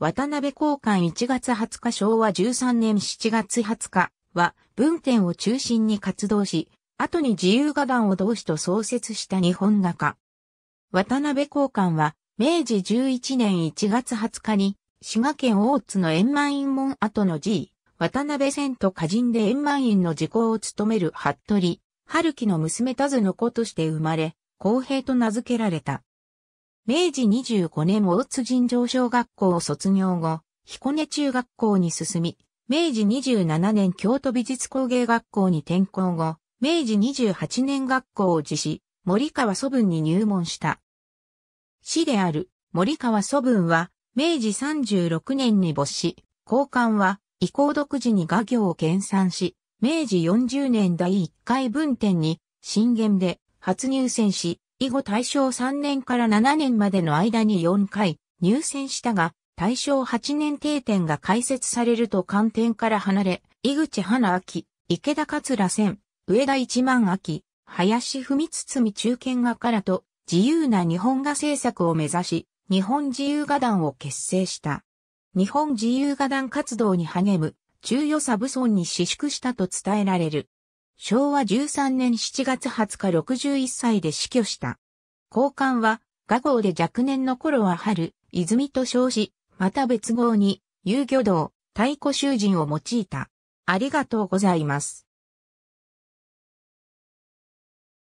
渡辺公館1月20日昭和13年7月20日は文典を中心に活動し、後に自由画壇を同志と創設した日本画家。渡辺公館は明治11年1月20日に滋賀県大津の円満院門跡の G、渡辺千と歌人で円満院の時効を務める服部、春樹の娘田津の子として生まれ、公平と名付けられた。明治25年大津尋常小学校を卒業後、彦根中学校に進み、明治27年京都美術工芸学校に転校後、明治28年学校を辞し、森川祖文に入門した。師である森川祖文は、明治36年に没し、交換は、移行独自に画業を研鑽し、明治40年第1回文典に、新元で初入選し、以後大正3年から7年までの間に4回入選したが、大正8年定点が開設されると観点から離れ、井口花秋、池田桂千、上田一万秋、林文堤中堅画からと自由な日本画制作を目指し、日本自由画団を結成した。日本自由画団活動に励む中予差武村に私縮したと伝えられる。昭和13年7月20日61歳で死去した。交換は、画号で若年の頃は春、泉と称し、また別号に、遊漁道、太鼓囚人を用いた。ありがとうございます。